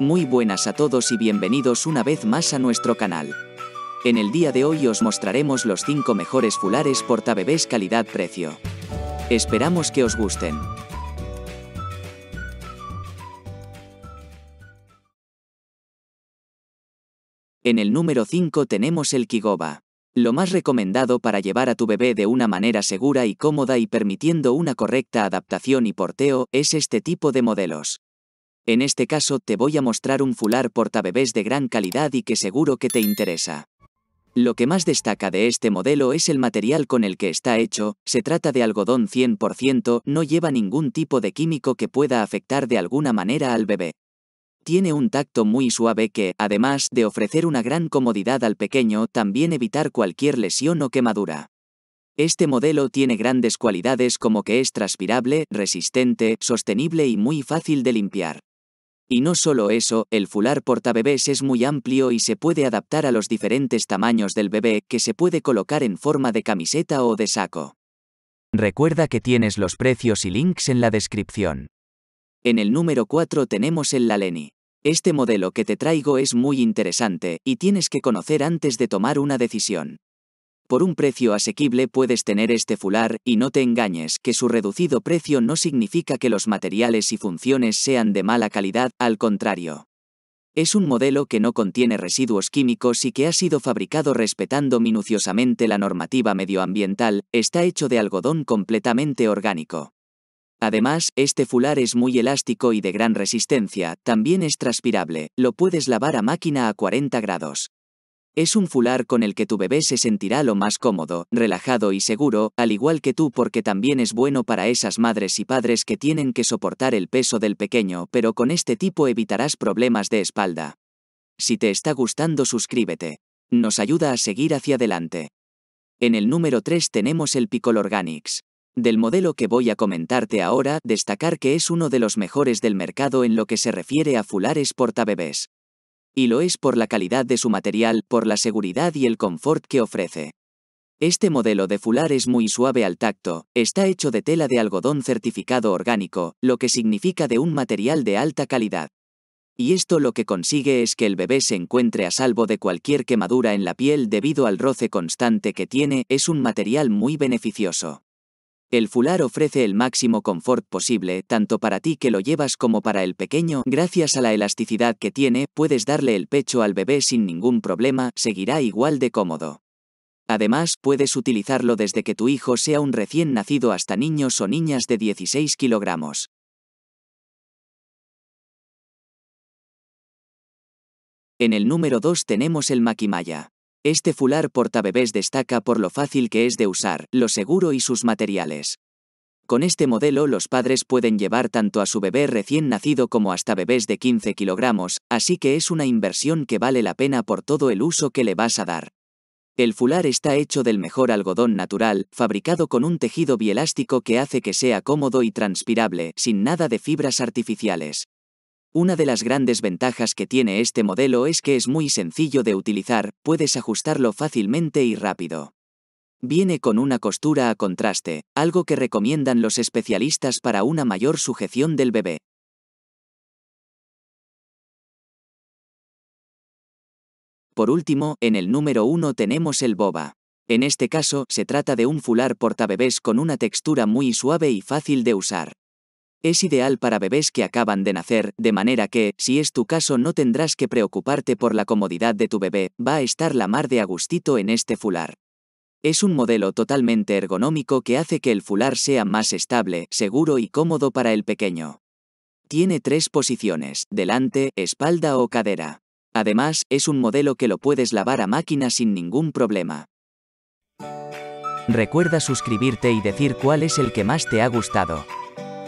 Muy buenas a todos y bienvenidos una vez más a nuestro canal. En el día de hoy os mostraremos los 5 mejores fulares portabebés calidad-precio. Esperamos que os gusten. En el número 5 tenemos el Kigoba. Lo más recomendado para llevar a tu bebé de una manera segura y cómoda y permitiendo una correcta adaptación y porteo es este tipo de modelos. En este caso te voy a mostrar un fular portabebés de gran calidad y que seguro que te interesa. Lo que más destaca de este modelo es el material con el que está hecho, se trata de algodón 100%, no lleva ningún tipo de químico que pueda afectar de alguna manera al bebé. Tiene un tacto muy suave que, además de ofrecer una gran comodidad al pequeño, también evitar cualquier lesión o quemadura. Este modelo tiene grandes cualidades como que es transpirable, resistente, sostenible y muy fácil de limpiar. Y no solo eso, el fular portabebés es muy amplio y se puede adaptar a los diferentes tamaños del bebé, que se puede colocar en forma de camiseta o de saco. Recuerda que tienes los precios y links en la descripción. En el número 4 tenemos el Laleni. Este modelo que te traigo es muy interesante, y tienes que conocer antes de tomar una decisión. Por un precio asequible puedes tener este fular, y no te engañes que su reducido precio no significa que los materiales y funciones sean de mala calidad, al contrario. Es un modelo que no contiene residuos químicos y que ha sido fabricado respetando minuciosamente la normativa medioambiental, está hecho de algodón completamente orgánico. Además, este fular es muy elástico y de gran resistencia, también es transpirable, lo puedes lavar a máquina a 40 grados. Es un fular con el que tu bebé se sentirá lo más cómodo, relajado y seguro, al igual que tú porque también es bueno para esas madres y padres que tienen que soportar el peso del pequeño, pero con este tipo evitarás problemas de espalda. Si te está gustando suscríbete. Nos ayuda a seguir hacia adelante. En el número 3 tenemos el Picol Organics. Del modelo que voy a comentarte ahora, destacar que es uno de los mejores del mercado en lo que se refiere a fulares portabebés y lo es por la calidad de su material, por la seguridad y el confort que ofrece. Este modelo de fular es muy suave al tacto, está hecho de tela de algodón certificado orgánico, lo que significa de un material de alta calidad. Y esto lo que consigue es que el bebé se encuentre a salvo de cualquier quemadura en la piel debido al roce constante que tiene, es un material muy beneficioso. El fular ofrece el máximo confort posible, tanto para ti que lo llevas como para el pequeño. Gracias a la elasticidad que tiene, puedes darle el pecho al bebé sin ningún problema, seguirá igual de cómodo. Además, puedes utilizarlo desde que tu hijo sea un recién nacido hasta niños o niñas de 16 kilogramos. En el número 2 tenemos el maquimaya. Este fular portabebés destaca por lo fácil que es de usar, lo seguro y sus materiales. Con este modelo los padres pueden llevar tanto a su bebé recién nacido como hasta bebés de 15 kilogramos, así que es una inversión que vale la pena por todo el uso que le vas a dar. El fular está hecho del mejor algodón natural, fabricado con un tejido bielástico que hace que sea cómodo y transpirable, sin nada de fibras artificiales. Una de las grandes ventajas que tiene este modelo es que es muy sencillo de utilizar, puedes ajustarlo fácilmente y rápido. Viene con una costura a contraste, algo que recomiendan los especialistas para una mayor sujeción del bebé. Por último, en el número 1 tenemos el boba. En este caso, se trata de un fular portabebés con una textura muy suave y fácil de usar. Es ideal para bebés que acaban de nacer, de manera que, si es tu caso, no tendrás que preocuparte por la comodidad de tu bebé, va a estar la mar de agustito en este fular. Es un modelo totalmente ergonómico que hace que el fular sea más estable, seguro y cómodo para el pequeño. Tiene tres posiciones, delante, espalda o cadera. Además, es un modelo que lo puedes lavar a máquina sin ningún problema. Recuerda suscribirte y decir cuál es el que más te ha gustado.